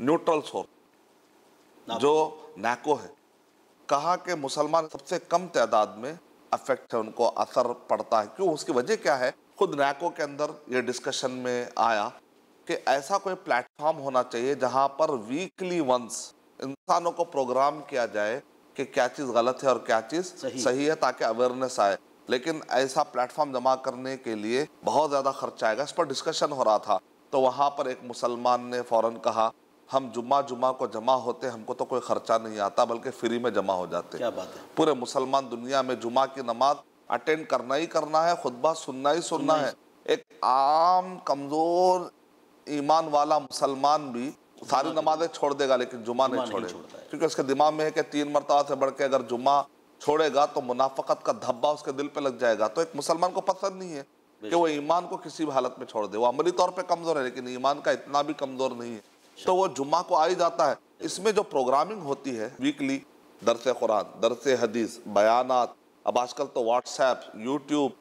neutral source जो नैको है कहा कि मुसलमान सबसे कम तादाद में अफेक्ट है उनको असर पड़ता है क्यों उसकी वजह क्या है खुद नैको के अंदर ये डिस्कशन में आया कि ऐसा कोई प्लेटफॉर्म होना चाहिए जहाँ पर वीकली वंस इंसानों को प्रोग्राम किया जाए कि क्या चीज़ गलत है और क्या चीज़ सही, सही है ताकि अवेयरनेस आए लेकिन ऐसा प्लेटफॉर्म जमा करने के लिए बहुत ज़्यादा खर्चा आएगा इस पर डिस्कशन हो रहा था तो वहाँ पर एक मुसलमान ने फ़ौरन कहा हम जुम्मा जुमा को जमा होते हमको तो कोई ख़र्चा नहीं आता बल्कि फ्री में जमा हो जाते क्या बात है पूरे मुसलमान दुनिया में जुमा की नमाज अटेंड करना ही करना है खुतबा सुनना ही सुनना है एक आम कमज़ोर ईमान वाला मुसलमान भी सारी नमाजें छोड़ देगा लेकिन जुमा नहीं छोड़ेगा क्योंकि उसके दिमाग में है कि तीन मरतबा से बढ़ के अगर जुम्मा छोड़ेगा तो मुनाफकत का धब्बा उसके दिल पे लग जाएगा तो एक मुसलमान को पसंद नहीं है कि वो ईमान को किसी भी हालत में छोड़ दे वो अमली तौर पे कमज़ोर है लेकिन ईमान का इतना भी कमज़ोर नहीं है तो वो जुम्मा को आ ही जाता है इसमें जो प्रोग्रामिंग होती है वीकली दरस कुरान दरस हदीस बयानात अब आजकल तो व्हाट्सएप यूट्यूब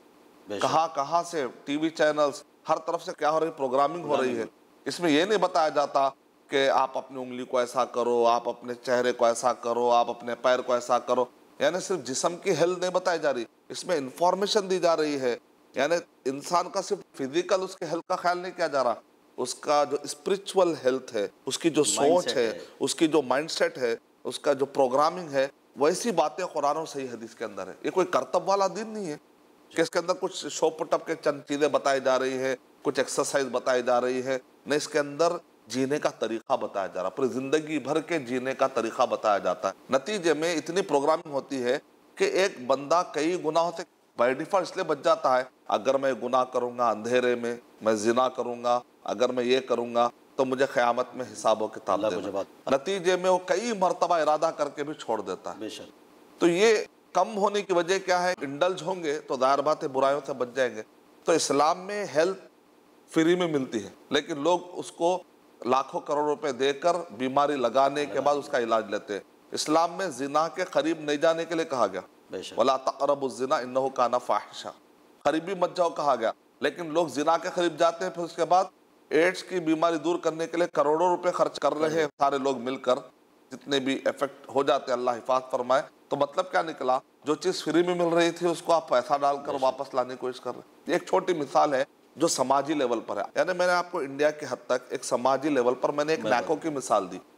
कहाँ कहाँ से टीवी चैनल्स हर तरफ से क्या हो रही प्रोग्रामिंग हो रही है इसमें ये नहीं बताया जाता कि आप अपनी उंगली को ऐसा करो आप अपने चेहरे को ऐसा करो आप अपने पैर को ऐसा करो यानी सिर्फ जिसम की हेल्थ नहीं बताई जा रही इसमें इंफॉर्मेशन दी जा रही है यानी इंसान का सिर्फ फिजिकल उसके हेल्थ का ख्याल नहीं किया जा रहा उसका जो स्पिरिचुअल हेल्थ है उसकी जो सोच है, है उसकी जो माइंडसेट है उसका जो प्रोग्रामिंग है वैसी बातें कुरान और सही हदीस के अंदर है ये कोई कर्तव्य वाला दिन नहीं है कि इसके अंदर कुछ शो के चंद चीज़ें बताई जा रही है कुछ एक्सरसाइज बताई जा रही है न इसके अंदर जीने का तरीका बताया जा रहा है पूरी ज़िंदगी भर के जीने का तरीका बताया जाता है नतीजे में इतनी प्रोग्रामिंग होती है कि एक बंदा कई गुनाहों से बाई डिफॉल्ट इसलिए बच जाता है अगर मैं गुना करूँगा अंधेरे में मैं जिना करूँगा अगर मैं ये करूँगा तो मुझे क़्यामत में हिसाबों के किताब नतीजे में वो कई मरतबा इरादा करके भी छोड़ देता है तो ये कम होने की वजह क्या है इंडल्ज होंगे तो दायर बात बुराइयों से बच जाएंगे तो इस्लाम में हेल्थ फ्री में मिलती है लेकिन लोग उसको लाखों करोड़ रुपए देकर बीमारी लगाने के बाद उसका इलाज लेते हैं इस्लाम में जिना के करीब नहीं जाने के लिए कहा गया वाला का ना करीबी मत जाओ कहा गया लेकिन लोग जिना के करीब जाते हैं फिर उसके बाद एड्स की बीमारी दूर करने के लिए करोड़ों रुपए खर्च कर रहे हैं सारे लोग मिलकर जितने भी इफेक्ट हो जाते हैं अल्लाह हिफात फरमाए तो मतलब क्या निकला जो चीज़ फ्री में मिल रही थी उसको आप पैसा डालकर वापस लाने की कोशिश कर रहे हैं एक छोटी मिसाल है जो समाजी लेवल पर है यानी मैंने आपको इंडिया के हद तक एक समाजी लेवल पर मैंने एक नैको की मिसाल दी